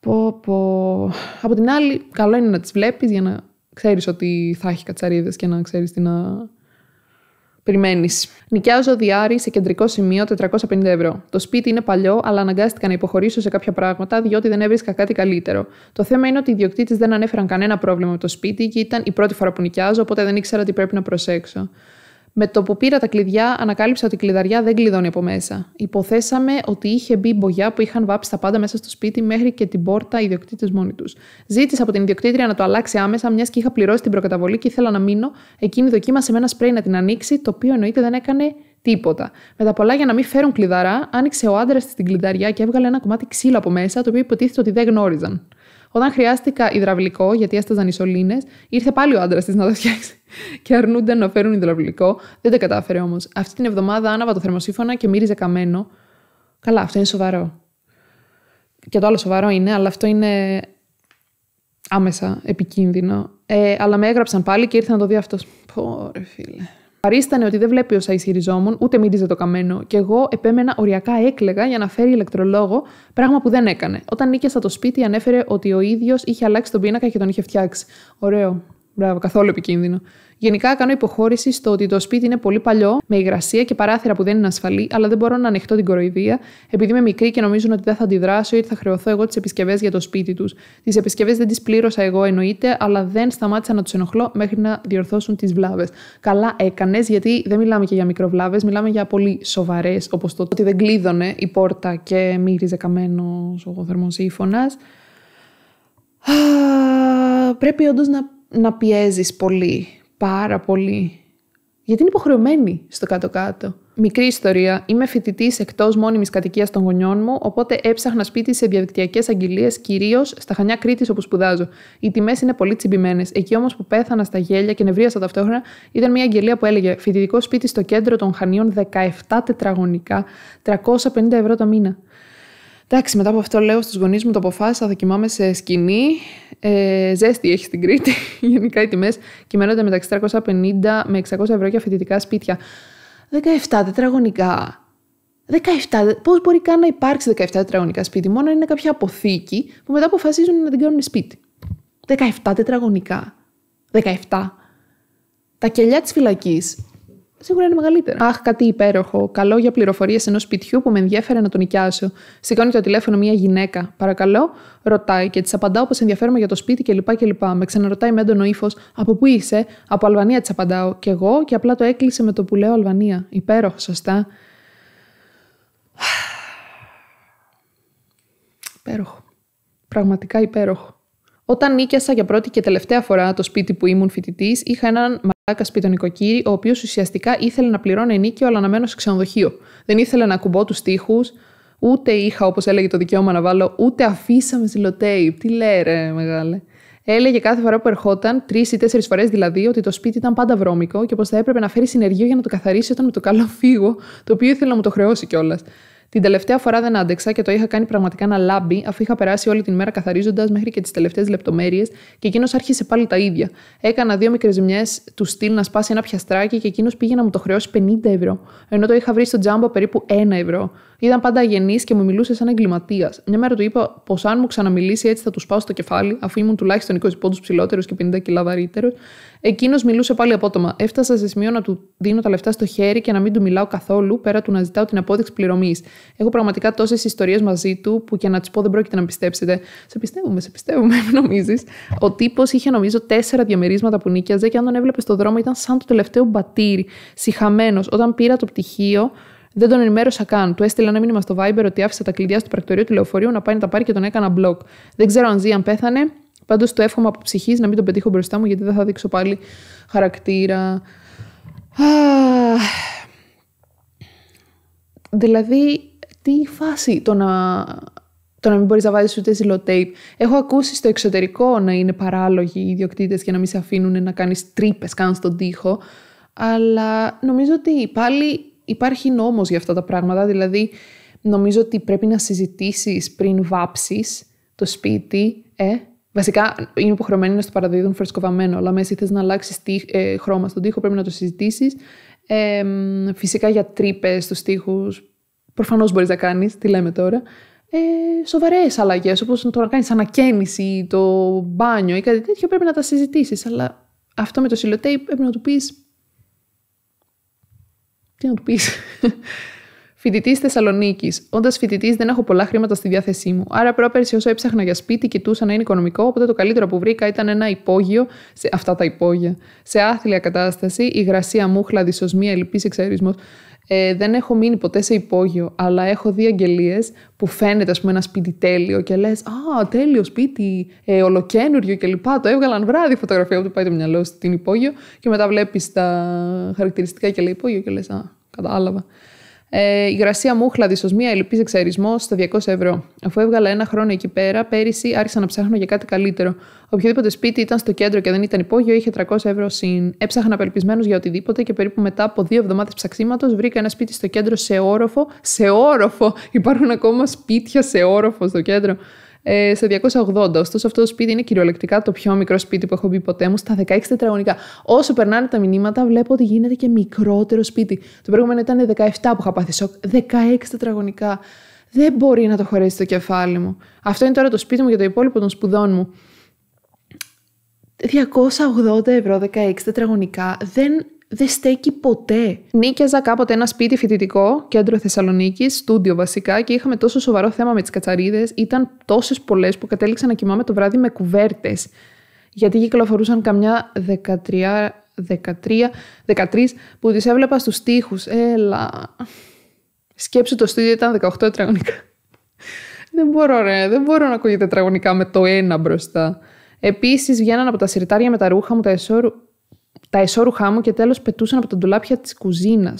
Πω, πω. Από την άλλη, καλό είναι να τις βλέπεις για να ξέρεις ότι θα έχει κατσαρίδες και να ξέρεις τι να περιμένεις. Νοικιάζω διάρρη σε κεντρικό σημείο 450 ευρώ. Το σπίτι είναι παλιό, αλλά αναγκάστηκα να υποχωρήσω σε κάποια πράγματα διότι δεν έβρισκα κάτι καλύτερο. Το θέμα είναι ότι οι ιδιοκτήτες δεν ανέφεραν κανένα πρόβλημα με το σπίτι και ήταν η πρώτη φορά που νοικιάζω, οπότε δεν ήξερα τι πρέπει να προσέξω. Με το που πήρα τα κλειδιά, ανακάλυψα ότι η κλειδαριά δεν κλειδώνει από μέσα. Υποθέσαμε ότι είχε μπει μπογιά που είχαν βάψει τα πάντα μέσα στο σπίτι μέχρι και την πόρτα οι ιδιοκτήτες μόνοι τους. Ζήτησα από την ιδιοκτήτρια να το αλλάξει άμεσα, μιας και είχα πληρώσει την προκαταβολή και ήθελα να μείνω. Εκείνη δοκίμασε με ένα σπρέι να την ανοίξει, το οποίο εννοείται δεν έκανε τίποτα. Με τα πολλά για να μην φέρουν κλειδαρά, άνοιξε ο άντρας της την κλειδαριά και έβγαλε ένα κομμάτι ξύλο από μέσα, το οποίο υποτίθεται ότι δεν γνώριζαν. Όταν χρειάστηκα υδραυλικό, γιατί έσταζαν οι σωλήνες, ήρθε πάλι ο άντρας της να το φτιάξει. Και αρνούνται να φέρουν υδραυλικό. Δεν τα κατάφερε όμως. Αυτή την εβδομάδα άναβα το θερμοσύφωνα και μύριζε καμένο. Καλά, αυτό είναι σοβαρό. Και το άλλο σοβαρό είναι, αλλά αυτό είναι άμεσα επικίνδυνο. Ε, αλλά με έγραψαν πάλι και ήρθε να το δει αυτός. Πόρε φίλε. Παρίστανε ότι δεν βλέπει όσα ισχυριζόμουν, ούτε μύριζε το καμένο, και εγώ επέμενα οριακά έκλεγα για να φέρει ηλεκτρολόγο, πράγμα που δεν έκανε. Όταν νίκιασα το σπίτι, ανέφερε ότι ο ίδιος είχε αλλάξει τον πίνακα και τον είχε φτιάξει. Ωραίο. Μπράβο, καθόλου επικίνδυνο. Γενικά κάνω υποχώρηση στο ότι το σπίτι είναι πολύ παλιό, με υγρασία και παράθυρα που δεν είναι ασφαλή, αλλά δεν μπορώ να ανοιχτώ την κοροϊδία, επειδή είμαι μικρή και νομίζουν ότι δεν θα αντιδράσω ή θα χρεωθώ εγώ τις επισκευές για το σπίτι τους. Τις επισκευές δεν τις πλήρωσα εγώ, εννοείται, αλλά δεν σταμάτησα να τους ενοχλώ μέχρι να διορθώσουν τις βλάβες. Καλά έκανες, γιατί δεν μιλάμε και για μικροβλάβες, μιλάμε για πολύ σοβαρές, όπως το ότι δεν κλείδωνε η πόρτα και μύριζε καμένος ο θερμοσύφωνας. Πρέπει όντως να, να πολύ πάρα πολύ. Γιατί είναι υποχρεωμένη στο κάτω-κάτω. Μικρή ιστορία. Είμαι φοιτητής εκτός μόνιμης κατοικίας των γονιών μου, οπότε έψαχνα σπίτι σε διαδικτυακές αγγελίες, κυρίως στα χανιά Κρήτης όπου σπουδάζω. Οι τιμές είναι πολύ τσιμπημένες. Εκεί όμως που πέθανα στα γέλια και νευρίασα ταυτόχρονα, ήταν μια αγγελία που έλεγε Φοιτητικό σπίτι στο κέντρο των Χανίων 17 τετραγωνικά, 350 ευρώ το μήνα. Εντάξει, μετά από αυτό λέω στους γονείς μου το αποφάσισα, θα κοιμάμαι σε σκηνή. Ε, ζέστη έχει στην Κρήτη. Γενικά οι τιμές κυμαίνονται μεταξύ 350 με 600 ευρώ για φοιτητικά σπίτια. 17 τετραγωνικά. 17, πώς μπορεί καν να υπάρξει 17 τετραγωνικά σπίτι, μόνο είναι κάποια αποθήκη που μετά αποφασίζουν να την κάνουν σπίτι. 17 τετραγωνικά. 17. Τα κελιά της φυλακής σίγουρα είναι μεγαλύτερα. Αχ, κάτι υπέροχο. Καλό για πληροφορίες ενός σπιτιού που με ενδιαφέρε να τον νοικιάσω. Σηκώνει το τηλέφωνο μια γυναίκα. Παρακαλώ, ρωτάει και της απαντάω πω ενδιαφέρομαι για το σπίτι κλπ. κλπ. Με ξαναρωτάει με έντονο ύφος από πού είσαι, από Αλβανία της απαντάω. Και εγώ και απλά το έκλεισε με το που λέω Αλβανία. Υπέροχο, σωστά. Υπέροχο. Πραγματικά υπέροχο. Όταν νίκιασα για πρώτη και τελευταία φορά το σπίτι που ήμουν φοιτητής, είχα έναν μαλάκα σπιτονικοκύρη, ο οποίος ουσιαστικά ήθελε να πληρώνει νίκιο, αλλά να μένω σε ξενοδοχείο. Δεν ήθελε να κουμπώ τους τοίχου, ούτε είχα, όπως έλεγε, το δικαίωμα να βάλω, ούτε αφήσαμε ζηλοτέι. Τι λέει, ρε, μεγάλε. Έλεγε κάθε φορά που ερχόταν, τρεις ή τέσσερις φορές δηλαδή, ότι το σπίτι ήταν πάντα βρώμικο και πως θα έπρεπε να φέρει συνεργείο για να το καθαρίσει όταν με το καλό φύγω, το οποίο ήθελε να μου το χρεώσει κιόλας. Την τελευταία φορά δεν άντεξα και το είχα κάνει πραγματικά να λάμπει, αφού είχα περάσει όλη την μέρα καθαρίζοντας μέχρι και τις τελευταίες λεπτομέρειες και εκείνος άρχισε πάλι τα ίδια. Έκανα δύο μικρές ζημιές του στυλ να σπάσει ένα πιαστράκι και εκείνος πήγε να μου το χρεώσει 50 ευρώ, ενώ το είχα βρει στο τζάμπο περίπου 1 ευρώ. Ήταν πάντα αγενής και μου μιλούσε σαν εγκληματίας. Μια μέρα του είπα πως αν μου ξαναμιλήσει έτσι θα του πάω στο κεφάλι, αφού ήμουν τουλάχιστον 20 πόντους ψηλότερος και 50 κιλά βαρύτερος. Εκείνος μιλούσε πάλι απότομα. Έφτασα σε σημείο να του δίνω τα λεφτά στο χέρι και να μην του μιλάω καθόλου, πέρα του να ζητάω την απόδειξη πληρωμής. Έχω πραγματικά τόσες ιστορίες μαζί του που για να τις πω δεν πρόκειται να πιστέψετε. Σε πιστεύουμε, σε πιστεύουμε, νομίζεις. Ο τύπος είχε νομίζω τέσσερα διαμερίσματα που νίκιαζε και αν τον έβλεπες στο δρόμο ήταν σαν το τελευταίο μπατήρι, συχαμένος. Όταν πήρα το πτυχίο, δεν τον ενημέρωσα καν. Του έστειλα ένα μήνυμα στο Viber ότι άφησα τα κλειδιά στο πρακτορείο του λεωφορείου να πάει να τα πάρει και τον έκανα μπλοκ. Δεν ξέρω αν ζει, αν πέθανε. Πάντως το εύχομαι από ψυχής να μην τον πετύχω μπροστά μου, γιατί δεν θα δείξω πάλι χαρακτήρα. Δηλαδή, τι φάση το να, το να μην μπορείς να βάζει ούτε ζηλοτέιπ. Έχω ακούσει στο εξωτερικό να είναι παράλογοι οι ιδιοκτήτες και να μην σε αφήνουν να κάνεις τρύπες καν στον τοίχο. Αλλά νομίζω ότι πάλι υπάρχει νόμος για αυτά τα πράγματα. Δηλαδή, νομίζω ότι πρέπει να συζητήσεις πριν βάψεις το σπίτι. Ε, Βασικά, είναι υποχρεωμένοι να στο παραδίδουν φρεσκοβαμένο. αλλά μέσα θε να αλλάξεις ε, χρώμα στον τοίχο, πρέπει να το συζητήσεις φυσικά για τρύπες στους τοίχου. προφανώς μπορείς να κάνεις, τι λέμε τώρα. Ε, Σοβαρές αλλαγές, όπως το να κάνεις ανακαίνιση ή το μπάνιο ή κάτι τέτοιο, πρέπει να τα συζητήσεις. Αλλά αυτό με το σιλοτέι πρέπει να του πεις. Τι να του πεις. Φοιτητής Θεσσαλονίκης. Όντας φοιτητής, δεν έχω πολλά χρήματα στη διάθεσή μου. Άρα, πρόπερσι, όσο έψαχνα για σπίτι, κοιτούσα να είναι οικονομικό, οπότε το καλύτερο που βρήκα ήταν ένα υπόγειο, σε αυτά τα υπόγεια, σε άθλια κατάσταση, υγρασία, μούχλα, δυσοσμία, λυπή εξαίρισμο. Ε, δεν έχω μείνει ποτέ σε υπόγειο, αλλά έχω δει αγγελίες που φαίνεται, ας πούμε, ένα σπίτι τέλειο και λες: Α, τέλειο σπίτι, ε, ολοκένουργιο κλπ. Το έβγαλαν βράδυ φωτογραφία που του πάει το μυαλό στην υπόγειο και μετά βλέπεις τα χαρακτηριστικά και λέει υπόγειο και λες: Α, κατάλαβα. Ε, Γρασία μουχλα ως μία ελπίζει εξαρισμό στα 200 ευρώ. Αφού έβγαλα ένα χρόνο εκεί πέρα, πέρυσι άρχισα να ψάχνω για κάτι καλύτερο. Οποιοδήποτε σπίτι ήταν στο κέντρο και δεν ήταν υπόγειο, είχε 300 ευρώ συν. Έψαχνα απελπισμένος για οτιδήποτε και περίπου μετά από δύο εβδομάδες ψαξίματος βρήκα ένα σπίτι στο κέντρο σε όροφο. Σε όροφο! Υπάρχουν ακόμα σπίτια σε όροφο στο κέντρο. Ε, σε 280. Ωστόσο, αυτό το σπίτι είναι κυριολεκτικά το πιο μικρό σπίτι που έχω μπει ποτέ μου, στα 16 τετραγωνικά. Όσο περνάνε τα μηνύματα, βλέπω ότι γίνεται και μικρότερο σπίτι. Το προηγούμενο ήταν 17 που είχα πάθει σοκ. 16 τετραγωνικά. Δεν μπορεί να το χωρέσει το κεφάλι μου. Αυτό είναι τώρα το σπίτι μου για το υπόλοιπο των σπουδών μου. 280 ευρώ, 16 τετραγωνικά. Δεν δεν στέκει ποτέ. Νίκιαζα κάποτε ένα σπίτι φοιτητικό, κέντρο Θεσσαλονίκης, στούντιο βασικά, και είχαμε τόσο σοβαρό θέμα με τις κατσαρίδες. Ήταν τόσες πολλές που κατέληξα να κοιμάμαι το βράδυ με κουβέρτες. Γιατί κυκλοφορούσαν καμιά 13, 13, 13 που τις έβλεπα στους τοίχους. Έλα. Σκέψου το στούντιο ήταν 18 τετραγωνικά. δεν μπορώ ρε, δεν μπορώ να ακούγεται τετραγωνικά με το ένα μπροστά. Επίσης, βγαίναν από τα σιρτάρια με τα ρούχα μου τα εσόρου τα εσώρουχά μου και τέλος πετούσαν από τα ντουλάπια της κουζίνας.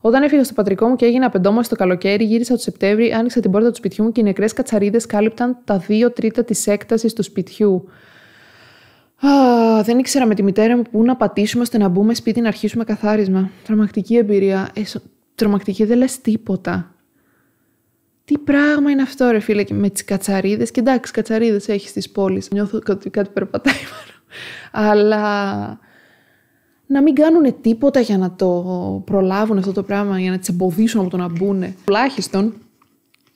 Όταν έφυγα στο πατρικό μου και έγινα πεντόμαση το καλοκαίρι, γύρισα το Σεπτέμβρη, άνοιξα την πόρτα του σπιτιού μου και οι νεκρές κατσαρίδες κάλυπταν τα δύο τρίτα της έκτασης του σπιτιού. Α, δεν ήξερα με τη μητέρα μου πού να πατήσουμε ώστε να μπούμε σπίτι να αρχίσουμε καθάρισμα. Τρομακτική εμπειρία. Ε, τρομακτική δεν λες τίποτα. Τι πράγμα είναι αυτό, ρε φίλε, με τις κατσαρίδες. Και εντάξει, κατσαρίδες έχεις στις πόλη. Νιώθω ότι κάτι περπατάει Αλλά να μην κάνουν τίποτα για να το προλάβουν αυτό το πράγμα, για να τις εμποδίσουν από το να μπουν. Τουλάχιστον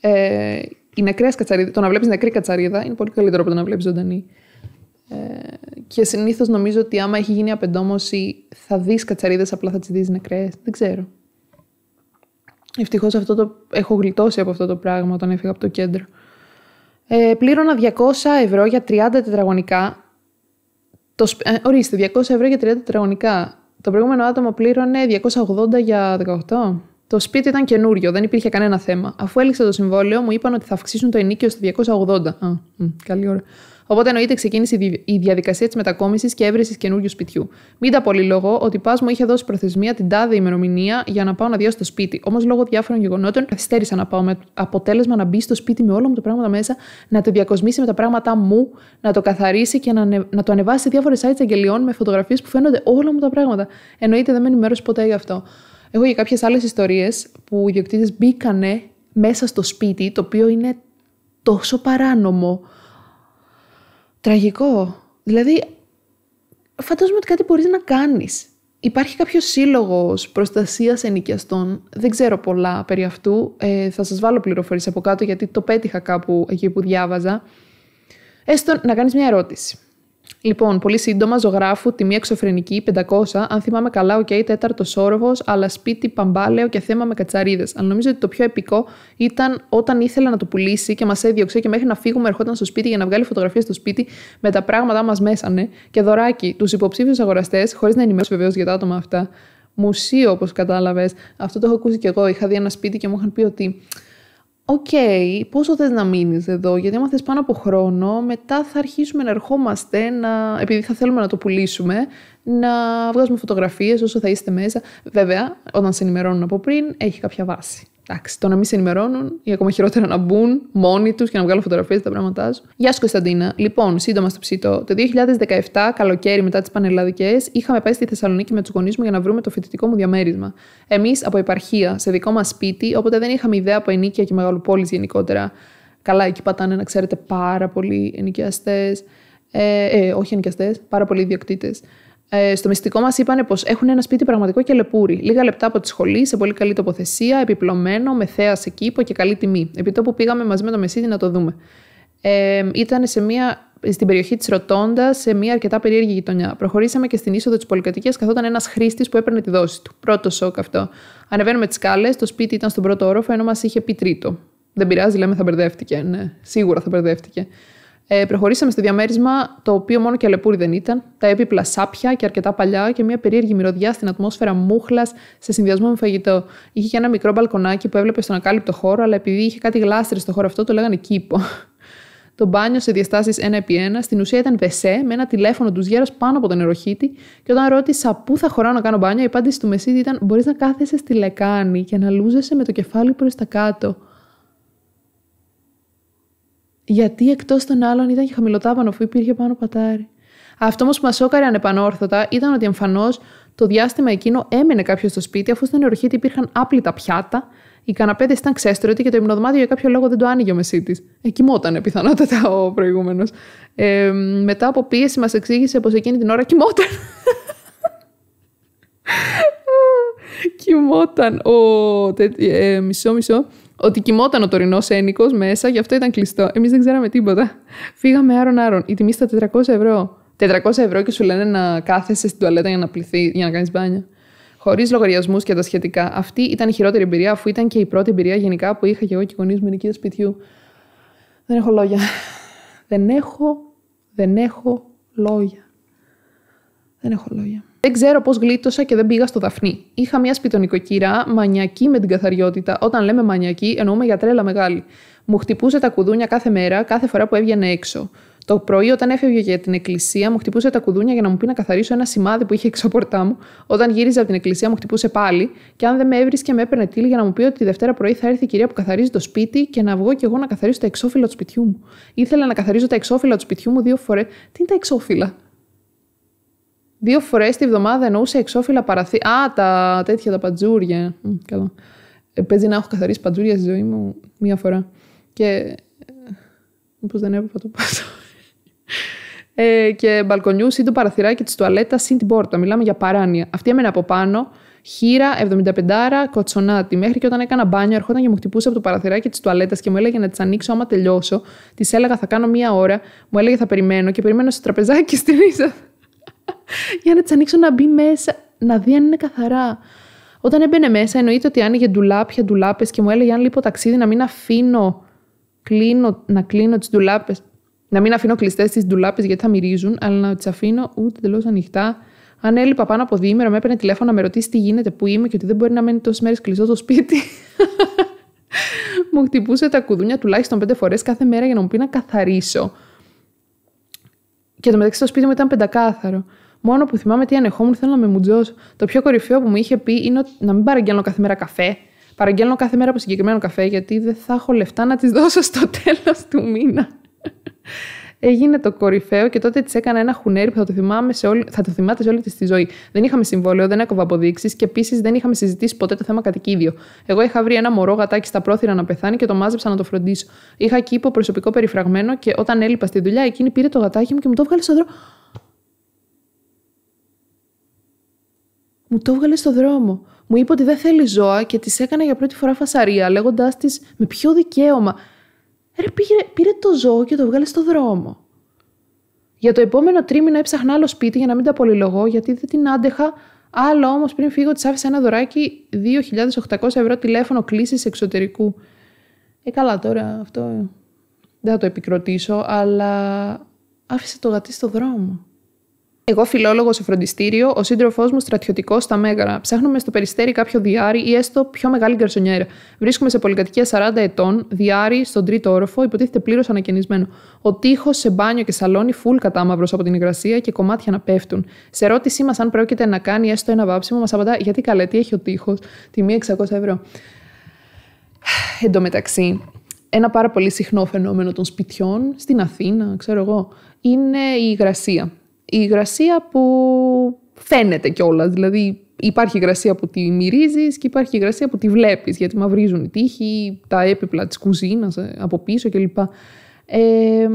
ε, η νεκρέα κατσαρίδα, το να βλέπεις νεκρή κατσαρίδα είναι πολύ καλύτερο από το να βλέπεις ζωντανή. Ε, και συνήθως νομίζω ότι άμα έχει γίνει απεντόμωση, θα δεις κατσαρίδες, απλά θα τις δεις νεκρές. Δεν ξέρω. Ευτυχώς αυτό το έχω γλιτώσει από αυτό το πράγμα όταν έφυγα από το κέντρο. Ε, πλήρωνα 200 ευρώ για 30 τετραγωνικά το, ε, ορίστε, 200 ευρώ για 30 τετραγωνικά. Το προηγούμενο άτομο πλήρωνε 280 για 18. Το σπίτι ήταν καινούριο, δεν υπήρχε κανένα θέμα. Αφού έλειξε το συμβόλαιο, μου είπαν ότι θα αυξήσουν το ενίκιο στο 280. Α, καλή ώρα. Οπότε εννοείται ξεκίνησε η διαδικασία της μετακόμισης και έβρεση καινούριου σπιτιού. Μην τα πολύ λόγω ότι η μου είχε δώσει προθεσμία την τάδε ημερομηνία για να πάω να διώσω το σπίτι. Όμως λόγω διάφορων γεγονότων καθυστέρησα να πάω με αποτέλεσμα να μπει στο σπίτι με όλα μου τα πράγματα μέσα, να το διακοσμήσει με τα πράγματα μου, να το καθαρίσει και να, να το ανεβάσει σε διάφορες sites αγγελιών με φωτογραφίες που φαίνονται όλα μου τα πράγματα. Εννοείται δεν με ενημέρωσε ποτέ γι' αυτό. Έχω και κάποιες άλλες ιστορίες που οι διοκτήτε μπήκανε μέσα στο σπίτι, το οποίο είναι τόσο παράνομο. Τραγικό. Δηλαδή, φαντάζομαι ότι κάτι μπορείς να κάνεις. Υπάρχει κάποιο σύλλογος προστασίας ενοικιαστών. Δεν ξέρω πολλά περί αυτού. Ε, θα σας βάλω πληροφορίες από κάτω γιατί το πέτυχα κάπου εκεί που διάβαζα. Έστω να κάνεις μια ερώτηση. Λοιπόν, πολύ σύντομα, ζωγράφου, τιμή εξωφρενική, 500, αν θυμάμαι καλά, οκ, κέι τέταρτο όροφο, αλλά σπίτι παμπάλαιο και θέμα με κατσαρίδες. Αν νομίζω ότι το πιο επικό ήταν όταν ήθελε να το πουλήσει και μας έδιωξε και μέχρι να φύγουμε ερχόταν στο σπίτι για να βγάλει φωτογραφίες στο σπίτι με τα πράγματά μας μέσανε ναι. και δωράκι τους υποψήφιους αγοραστές, χωρίς να ενημερώσει βεβαίως για τα άτομα αυτά. Μουσείο, όπως κατάλαβες. Αυτό το έχω ακούσει κι εγώ. Είχα δει ένα σπίτι και μου είχαν πει ότι Οκ, πόσο θες να μείνεις εδώ, γιατί άμα θες πάνω από χρόνο, μετά θα αρχίσουμε να ερχόμαστε, να, επειδή θα θέλουμε να το πουλήσουμε, να βγάζουμε φωτογραφίες όσο θα είστε μέσα. Βέβαια, όταν σε ενημερώνουν από πριν, έχει κάποια βάση. Εντάξει, το να μην σε ενημερώνουν ή ακόμα χειρότερα να μπουν μόνοι τους και να βγάλουν φωτογραφίες τα πράγματά σου. Γεια σου, Κωνσταντίνα. Λοιπόν, σύντομα στο ψητό. Το 2017, καλοκαίρι μετά τις πανελλαδικές, είχαμε πάει στη Θεσσαλονίκη με τους γονείς μου για να βρούμε το φοιτητικό μου διαμέρισμα. Εμείς από επαρχία, σε δικό μας σπίτι, οπότε δεν είχαμε ιδέα από ενίκεια και μεγαλοπόλεις γενικότερα. Καλά, εκεί πατάνε να ξέρετε πάρα πολλοί ενοικιαστές. Ε, ε, όχι ενοικιαστές, πάρα πολλοί ιδιοκτήτες. Ε, στο μυστικό μας είπαν πως έχουν ένα σπίτι πραγματικό και λεπούρι. λίγα λεπτά από τη σχολή, σε πολύ καλή τοποθεσία, επιπλωμένο, με θέα σε κήπο και καλή τιμή. Επί που πήγαμε μαζί με το Μεσίδη να το δούμε. Ε, ήταν σε μια, στην περιοχή της Ροτόντας, σε μια αρκετά περίεργη γειτονιά. Προχωρήσαμε και στην είσοδο της πολυκατοικίας καθόταν ένας χρήστης που έπαιρνε τη δόση του. Πρώτο σοκ αυτό. Ανεβαίνουμε τις κάλε, το σπίτι ήταν στον πρώτο όροφο, ενώ μας είχε πει τρίτο. Δεν πειράζει, λέμε θα μπερδεύτηκε. Ναι, σίγουρα θα μπερδεύτηκε. Ε, προχωρήσαμε στο διαμέρισμα, το οποίο μόνο και αλεπούρι δεν ήταν, τα έπιπλα σάπια και αρκετά παλιά και μια περίεργη μυρωδιά στην ατμόσφαιρα μούχλας σε συνδυασμό με φαγητό. Είχε και ένα μικρό μπαλκονάκι που έβλεπε στον ακάλυπτο χώρο, αλλά επειδή είχε κάτι γλάστρες στο χώρο αυτό, το λέγανε κήπο. Το μπάνιο σε διαστάσεις ένα επί ένα, στην ουσία ήταν βεσέ, με ένα τηλέφωνο του γέρος πάνω από τον νεροχύτη, και όταν ρώτησα πού θα χωράω να κάνω μπάνιο, η απάντηση του μεσίτη ήταν: Μπορείς να κάθεσαι στη λεκάνη και να λούζεσαι με το κεφάλι προς τα κάτω. Γιατί εκτός των άλλων ήταν και χαμηλοτάβανο αφού υπήρχε πάνω πατάρι. Αυτό όμως που μας σώκαρε ανεπανόρθωτα ήταν ότι εμφανώς το διάστημα εκείνο έμενε κάποιος στο σπίτι, αφού στην του υπήρχαν άπλυτα πιάτα, οι καναπέδες ήταν ξέστρωτοι και το υμνοδωμάτιο για κάποιο λόγο δεν το άνοιγε ο μεσίτης. Εκεί κοιμότανε πιθανότατα ο προηγούμενος. Ε, μετά από πίεση μας εξήγησε πως εκείνη την ώρα κοιμόταν. κοιμόταν ο. Ε, μισό, μισό ότι κοιμόταν ο τωρινός ένικος μέσα, γι' αυτό ήταν κλειστό. Εμείς δεν ξέραμε τίποτα. Φύγαμε άρον-άρον. Η τιμή στα 400 ευρώ. 400 ευρώ και σου λένε να κάθεσαι στην τουαλέτα για να πληθεί, για να κάνεις μπάνια. Χωρίς λογαριασμούς και τα σχετικά. Αυτή ήταν η χειρότερη εμπειρία, αφού ήταν και η πρώτη εμπειρία γενικά που είχα και εγώ και οι γονείς μου νοικία σπιτιού. Δεν έχω λόγια. Δεν έχω, δεν έχω λόγια. Δεν έχω λόγια. Δεν ξέρω πώς γλίτωσα και δεν πήγα στο Δαφνί. Είχα μια σπιτονικοκύρα, μανιακή με την καθαριότητα. Όταν λέμε μανιακή, εννοούμε για τρέλα μεγάλη. Μου χτυπούσε τα κουδούνια κάθε μέρα, κάθε φορά που έβγαινε έξω. Το πρωί, όταν έφευγε για την εκκλησία, μου χτυπούσε τα κουδούνια για να μου πει να καθαρίσω ένα σημάδι που είχε έξω πορτά μου. Όταν γύριζα από την εκκλησία, μου χτυπούσε πάλι. Και αν δεν με έβρισκε, με έπαιρνε τύλι για να μου πει ότι τη Δευτέρα πρωί θα έρθει η κυρία που καθαρίζει το σπίτι και να βγω κι εγώ να καθαρίσω τα εξώφυλλα του σπιτιού μου. Ήθελα να καθαρίζω τα εξώφυλλα του σπιτιού μου δύο φορές. Τι είναι τα εξώφυλλα. Δύο φορές τη βδομάδα εννοούσε εξώφυλλα παραθύ. Α, τα τέτοια τα πατζούρια. καλά. Ε, παίζει να έχω καθαρίσει πατζούρια στη ζωή μου μία φορά. Και. Ε, Μήπως δεν έπρεπε το πω ε, και μπαλκονιού ή το παραθυράκι της τουαλέτα συν την πόρτα. Μιλάμε για παράνοια. Αυτή έμενε από πάνω, χείρα, 75 άρα, κοτσονάτη. Μέχρι και όταν έκανα μπάνιο, ερχόταν και μου χτυπούσε από το παραθυράκι της τουαλέτας και μου έλεγε να τι ανοίξω άμα τελειώσω. Της έλεγα θα κάνω μία ώρα, μου έλεγε θα περιμένω και περιμένω στο τραπεζάκι στην ίσα. για να τι ανοίξω να μπει μέσα, να δει αν είναι καθαρά. Όταν έμπαινε μέσα, εννοείται ότι άνοιγε ντουλάπια, ντουλάπες και μου έλεγε: Αν λείπω ταξίδι, να μην αφήνω κλείνω, να κλείνω τις ντουλάπες. Να μην αφήνω κλειστές τις ντουλάπες γιατί θα μυρίζουν, αλλά να τις αφήνω ούτε τελώ ανοιχτά. Αν έλειπα πάνω από δίημερο, με έπαιρνε τηλέφωνο να με ρωτήσει τι γίνεται, που είμαι και ότι δεν μπορεί να μένει τόσες μέρες κλειστό στο σπίτι. μου χτυπούσε τα κουδούνια τουλάχιστον πέντε φορές κάθε μέρα για να μου πει να καθαρίσω. Και το μεταξύ στο σπίτι μου ήταν πεντακάθαρο. Μόνο που θυμάμαι τι ανεχόμουν, θέλω να με μουτζώσω. Το πιο κορυφαίο που μου είχε πει είναι να μην παραγγέλνω κάθε μέρα καφέ. Παραγγέλνω κάθε μέρα από συγκεκριμένο καφέ, γιατί δεν θα έχω λεφτά να τη δώσω στο τέλος του μήνα. Έγινε το κορυφαίο και τότε της έκανα ένα χουνέρι που θα το, θυμάμαι σε όλη, θα το θυμάται σε όλη της τη ζωή. Δεν είχαμε συμβόλαιο, δεν έκοβα αποδείξεις και επίσης δεν είχαμε συζητήσει ποτέ το θέμα κατοικίδιο. Εγώ είχα βρει ένα μωρό γατάκι στα πρόθυρα να πεθάνει και το μάζεψα να το φροντίσω. Είχα κήπο προσωπικό περιφραγμένο και όταν έλειπα στη δουλειά, εκείνη πήρε το γατάκι μου και μου το έβγαλε στο δρόμο. μου το έβγαλε στο δρόμο. Μου είπε ότι δεν θέλει ζώα και της έκανα για πρώτη φορά φασαρία, λέγοντάς της με ποιο δικαίωμα. Ρε, πήρε, πήρε το ζώο και το βγάλε στο δρόμο. Για το επόμενο τρίμηνο έψαχνα άλλο σπίτι για να μην τα πολυλογώ, γιατί δεν την άντεχα. Άλλο όμως πριν φύγω, της άφησα ένα δωράκι 2.800 ευρώ τηλέφωνο κλήσης εξωτερικού. Ε, καλά τώρα αυτό. Ε, δεν θα το επικροτήσω, αλλά άφησε το γατί στο δρόμο. Εγώ φιλόλογος σε φροντιστήριο, ο σύντροφός μου στρατιωτικός στα Μέγαρα. Ψάχνουμε στο περιστέρι κάποιο διάρι ή έστω πιο μεγάλη γκαρσονιέρα. Βρίσκουμε σε πολυκατοικία 40 ετών, διάρι στον τρίτο όροφο, υποτίθεται πλήρως ανακαινισμένο. Ο τείχος σε μπάνιο και σαλόνι φουλ κατάμαυρος από την υγρασία και κομμάτια να πέφτουν. Σε ερώτησή μας αν πρόκειται να κάνει έστω ένα βάψιμο, μας απαντά γιατί καλέ, τι έχει ο τείχος, τιμή 600 ευρώ. Εν τω μεταξύ, ένα πάρα πολύ συχνό φαινόμενο των σπιτιών στην Αθήνα, ξέρω εγώ, είναι η υγρασία η υγρασία που φαίνεται κιόλας. Δηλαδή, υπάρχει υγρασία που τη μυρίζεις και υπάρχει υγρασία που τη βλέπεις, γιατί μαυρίζουν οι τείχοι, τα έπιπλα της κουζίνας ε, από πίσω κλπ. Ε,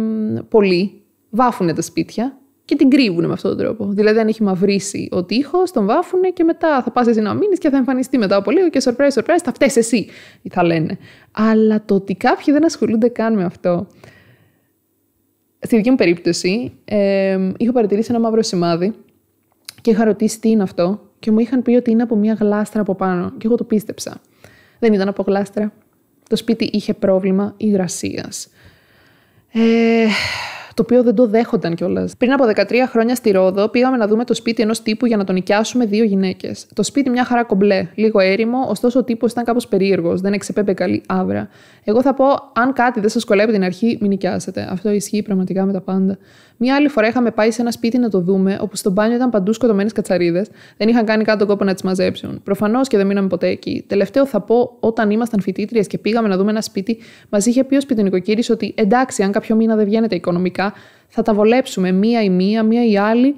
πολλοί βάφουν τα σπίτια και την κρύβουν με αυτόν τον τρόπο. Δηλαδή, αν έχει μαυρίσει ο τείχος, τον βάφουν και μετά θα πας εσύ να μείνεις και θα εμφανιστεί μετά από λίγο και surprise, surprise, θα φταίει εσύ, θα λένε. Αλλά το ότι κάποιοι δεν ασχολούνται καν με αυτό Στη δική μου περίπτωση, είχα παρατηρήσει ένα μαύρο σημάδι και είχα ρωτήσει τι είναι αυτό και μου είχαν πει ότι είναι από μια γλάστρα από πάνω και εγώ το πίστεψα. Δεν ήταν από γλάστρα. Το σπίτι είχε πρόβλημα υγρασίας. Ε, το οποίο δεν το δέχονταν κιόλας. Πριν από 13 χρόνια στη Ρόδο πήγαμε να δούμε το σπίτι ενός τύπου για να τον νοικιάσουμε δύο γυναίκες. Το σπίτι μια χαρά κομπλέ, λίγο έρημο, ωστόσο ο τύπος ήταν κάπως περίεργος, δεν εξεπέμπε καλή άβρα. Εγώ θα πω, αν κάτι δεν σας κολλάει από την αρχή, μην νοικιάσετε. Αυτό ισχύει πραγματικά με τα πάντα. Μία άλλη φορά είχαμε πάει σε ένα σπίτι να το δούμε, όπου στο μπάνιο ήταν παντού σκοτωμένες κατσαρίδες, δεν είχαν κάνει καν τον κόπο να τις μαζέψουν. Προφανώς και δεν μείναμε ποτέ εκεί. Τελευταίο θα πω, όταν ήμασταν φοιτήτριες και πήγαμε να δούμε ένα σπίτι, μας είχε πει ο σπιτινικοκύρη ότι εντάξει, αν κάποιο μήνα δεν βγαίνετε οικονομικά, θα τα βολέψουμε μία η μία, μία η άλλη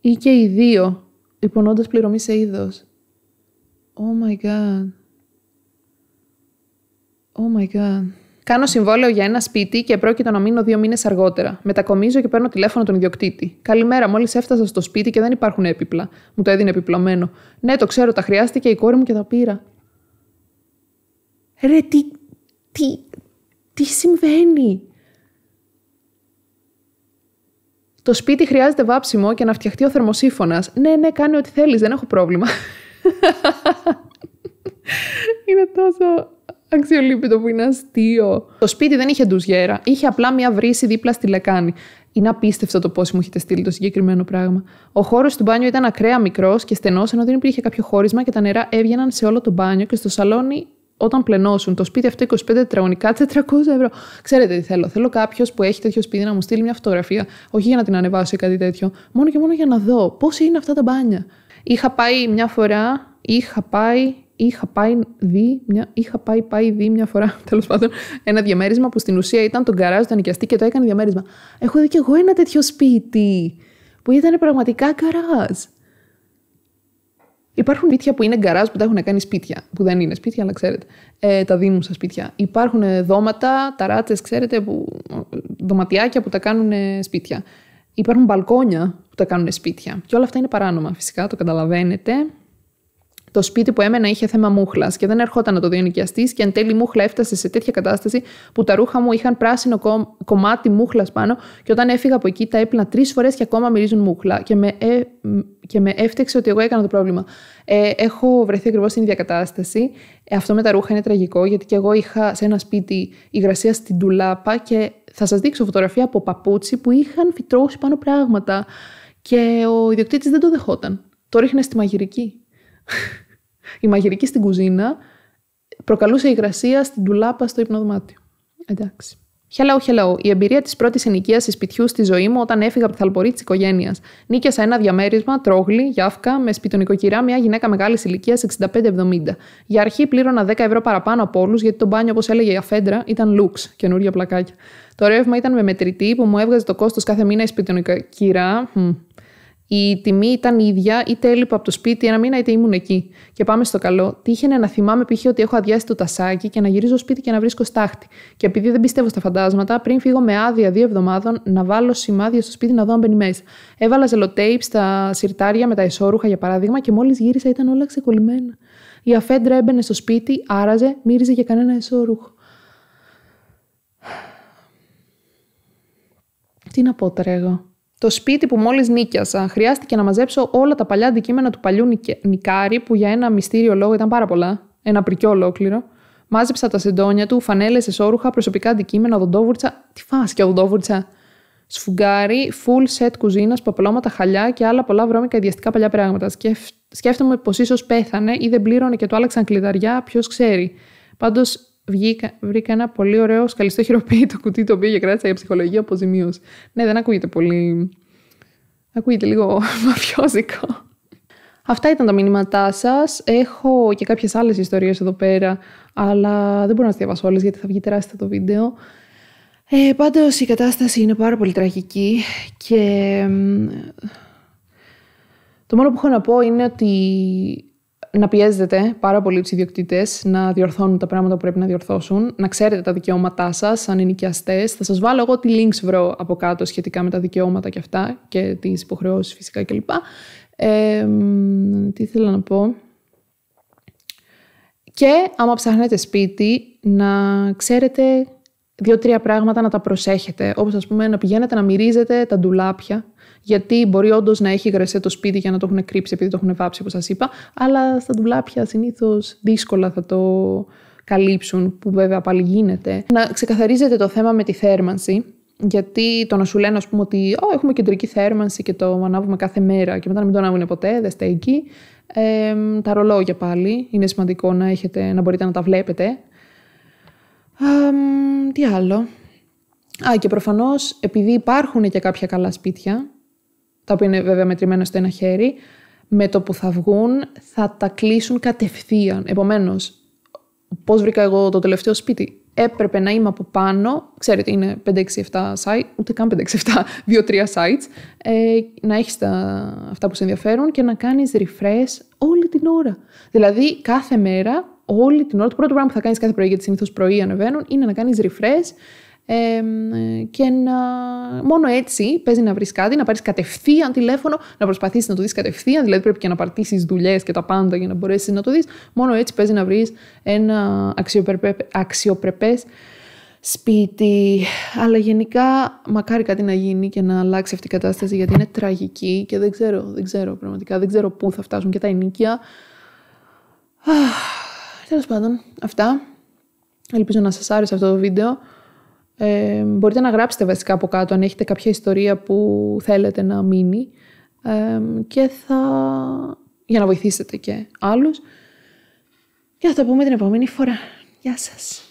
ή και οι δύο, υπονώντας πληρωμή σε είδος Oh my god. Oh my god. Κάνω συμβόλαιο για ένα σπίτι και πρόκειται να μείνω δύο μήνες αργότερα. Μετακομίζω και παίρνω τηλέφωνο τον ιδιοκτήτη. Καλημέρα, μόλις έφτασα στο σπίτι και δεν υπάρχουν έπιπλα. Μου το έδινε επιπλωμένο. Ναι, το ξέρω, τα χρειάστηκε η κόρη μου και τα πήρα. Ρε, Τι. Τι συμβαίνει. Το σπίτι χρειάζεται βάψιμο και να φτιαχτεί ο θερμοσύφωνας. Ναι, ναι, κάνει ό,τι θέλεις, δεν έχω πρόβλημα. είναι τόσο αξιολύπητο που είναι αστείο. Το σπίτι δεν είχε ντουζιέρα. Είχε απλά μια βρύση δίπλα στη λεκάνη. Είναι απίστευτο το πώς μου έχετε στείλει το συγκεκριμένο πράγμα. Ο χώρος του μπάνιου ήταν ακραία μικρός και στενός, ενώ δεν υπήρχε κάποιο χώρισμα και τα νερά έβγαιναν σε όλο το μπάνιο και στο σαλόνι όταν πλενώσουν το σπίτι αυτό 25 τετραγωνικά, 400 ευρώ. Ξέρετε τι θέλω. Θέλω κάποιος που έχει τέτοιο σπίτι να μου στείλει μια φωτογραφία, όχι για να την ανεβάσω ή κάτι τέτοιο, μόνο και μόνο για να δω πώς είναι αυτά τα μπάνια. Είχα πάει μια φορά, είχα πάει, είχα πάει δει, μια, είχα πάει, πάει δει μια φορά, τέλος πάντων, ένα διαμέρισμα που στην ουσία ήταν τον καράζ του νοικιαστή και το έκανε διαμέρισμα. Έχω δει κι εγώ ένα τέτοιο σπίτι που ήταν πραγματικά καράζ. Υπάρχουν σπίτια που είναι γκαράζ που τα έχουν κάνει σπίτια. Που δεν είναι σπίτια, αλλά ξέρετε. Ε, τα δίνουν στα σπίτια. Υπάρχουν ε, δώματα, ταράτσες, ξέρετε, που, ε, δωματιάκια που τα κάνουν σπίτια. Υπάρχουν μπαλκόνια που τα κάνουν σπίτια. Και όλα αυτά είναι παράνομα, φυσικά, το καταλαβαίνετε. Το σπίτι που έμενα είχε θέμα μούχλας και δεν ερχόταν να το δει ο νοικιαστή και εν τέλει η μούχλα έφτασε σε τέτοια κατάσταση που τα ρούχα μου είχαν πράσινο κομμάτι μούχλας πάνω και όταν έφυγα από εκεί τα έπλυνα τρεις φορές και ακόμα μυρίζουν μούχλα και με, ε... και με έφτιαξε ότι εγώ έκανα το πρόβλημα. Ε, έχω βρεθεί ακριβώς στην ίδια κατάσταση. Ε, αυτό με τα ρούχα είναι τραγικό γιατί και εγώ είχα σε ένα σπίτι υγρασία στην τουλάπα και θα σας δείξω φωτογραφία από παπούτσι που είχαν φυτρώσει πάνω πράγματα και ο ιδιοκτήτης δεν το δεχόταν. Το ρίχνε στη μαγειρική η μαγειρική στην κουζίνα προκαλούσε υγρασία στην τουλάπα στο υπνοδωμάτιο. Εντάξει. Hello, hello. Η εμπειρία της πρώτης ενοικίαση σπιτιού στη ζωή μου όταν έφυγα από τη θαλπορή της οικογένειας. Νίκιασα ένα διαμέρισμα, τρόγλι, γιάφκα, με σπιτονικοκυρά, μια γυναίκα μεγάλης ηλικίας 65-70. Για αρχή πλήρωνα 10 ευρώ παραπάνω από όλους, γιατί το μπάνιο, όπως έλεγε η αφέντρα, ήταν λουξ, καινούργια πλακάκια. Το ρεύμα ήταν με μετρητή που μου έβγαζε το κόστος κάθε μήνα η σπιτονοικοκυρά. Η τιμή ήταν η ίδια, είτε έλειπα από το σπίτι ένα μήνα, είτε ήμουν εκεί. Και πάμε στο καλό. Τύχαινε να θυμάμαι π.χ. ότι έχω αδειάσει το τασάκι και να γυρίζω σπίτι και να βρίσκω στάχτη. Και επειδή δεν πιστεύω στα φαντάσματα, πριν φύγω με άδεια δύο εβδομάδων να βάλω σημάδια στο σπίτι να δω αν μπαίνει μέσα. Έβαλα ζελοτέιπ στα σιρτάρια με τα εσόρουχα για παράδειγμα και μόλις γύρισα ήταν όλα ξεκολλημένα. Η αφέντρα έμπαινε στο σπίτι, άραζε, μύριζε για κανένα εσόρουχο. Τι να πω τώρα εγώ το σπίτι που μόλις νίκιασα. Χρειάστηκε να μαζέψω όλα τα παλιά αντικείμενα του παλιού νικάρι, που για ένα μυστήριο λόγο ήταν πάρα πολλά, ένα πρικιό ολόκληρο. Μάζεψα τα σεντόνια του, φανέλες, εσόρουχα, προσωπικά αντικείμενα, δοντόβουρτσα. Τι φάσκια δοντόβουρτσα. Σφουγγάρι, full set κουζίνας, παπλώματα, χαλιά και άλλα πολλά βρώμικα ιδιαστικά παλιά πράγματα. Σκέφ... Σκέφτομαι πως ίσως πέθανε ή δεν πλήρωνε και του άλλαξαν κλειδαριά, ποιος ξέρει. Πάντως Βγήκα, βρήκα ένα πολύ ωραίο σκαλιστό χειροποίητο κουτί το οποίο για κράτησα για ψυχολογία αποζημίωση. Ναι, δεν ακούγεται πολύ. Ακούγεται λίγο μαφιόζικο. Αυτά ήταν τα μηνύματά σας. Έχω και κάποιες άλλες ιστορίες εδώ πέρα, αλλά δεν μπορώ να τις διαβάσω όλες γιατί θα βγει τεράστιο το βίντεο. Ε, Πάντως η κατάσταση είναι πάρα πολύ τραγική και. Το μόνο που έχω να πω είναι ότι να πιέζετε πάρα πολύ τους ιδιοκτήτε να διορθώνουν τα πράγματα που πρέπει να διορθώσουν, να ξέρετε τα δικαιώματά σας, σαν είναι Θα σας βάλω εγώ τη links βρω από κάτω σχετικά με τα δικαιώματα και αυτά και τις υποχρεώσεις φυσικά κλπ. τι θέλω να πω. Και άμα ψάχνετε σπίτι, να ξέρετε δύο-τρία πράγματα να τα προσέχετε. Όπως ας πούμε να πηγαίνετε να μυρίζετε τα ντουλάπια γιατί μπορεί όντως να έχει γρασέ το σπίτι για να το έχουν κρύψει επειδή το έχουν βάψει, όπως σας είπα, αλλά στα ντουλάπια συνήθως δύσκολα θα το καλύψουν, που βέβαια πάλι γίνεται. Να ξεκαθαρίζετε το θέμα με τη θέρμανση, γιατί το να σου λένε, ας πούμε, ότι Ω, έχουμε κεντρική θέρμανση και το ανάβουμε κάθε μέρα και μετά να μην το ανάβουν ποτέ, δεν στέκει. Ε, τα ρολόγια πάλι. Είναι σημαντικό να, έχετε, να μπορείτε να τα βλέπετε. Ε, τι άλλο. Α, και προφανώς επειδή υπάρχουν και κάποια καλά σπίτια, τα οποία είναι βέβαια μετρημένα στο ένα χέρι, με το που θα βγουν θα τα κλείσουν κατευθείαν. Επομένως, πώς βρήκα εγώ το τελευταίο σπίτι. Έπρεπε να είμαι από πάνω, ξέρετε είναι 5-6-7 sites, ούτε καν 5-6-7, 2-3 sites, ε, να έχεις τα, αυτά που σε ενδιαφέρουν και να κάνεις refresh όλη την ώρα. Δηλαδή κάθε μέρα, όλη την ώρα, το πρώτο πράγμα που θα κάνεις κάθε πρωί, γιατί συνήθως πρωί ανεβαίνουν, είναι να κάνεις refresh ε, και να... μόνο έτσι παίζει να βρεις κάτι, να πάρεις κατευθείαν τηλέφωνο, να προσπαθήσεις να το δεις κατευθείαν. Δηλαδή πρέπει και να παρτήσεις δουλειές και τα πάντα για να μπορέσεις να το δεις. Μόνο έτσι παίζει να βρεις ένα αξιοπρεπέ σπίτι. Αλλά γενικά μακάρι κάτι να γίνει και να αλλάξει αυτή η κατάσταση γιατί είναι τραγική και δεν ξέρω, δεν ξέρω πραγματικά, δεν ξέρω πού θα φτάσουν και τα ενίκια. Τέλος πάντων, αυτά. Ελπίζω να σας άρεσε αυτό το βίντεο. Ε, μπορείτε να γράψετε βασικά από κάτω αν έχετε κάποια ιστορία που θέλετε να μείνει ε, και θα... για να βοηθήσετε και άλλους. Και θα τα πούμε την επόμενη φορά. Γεια σας.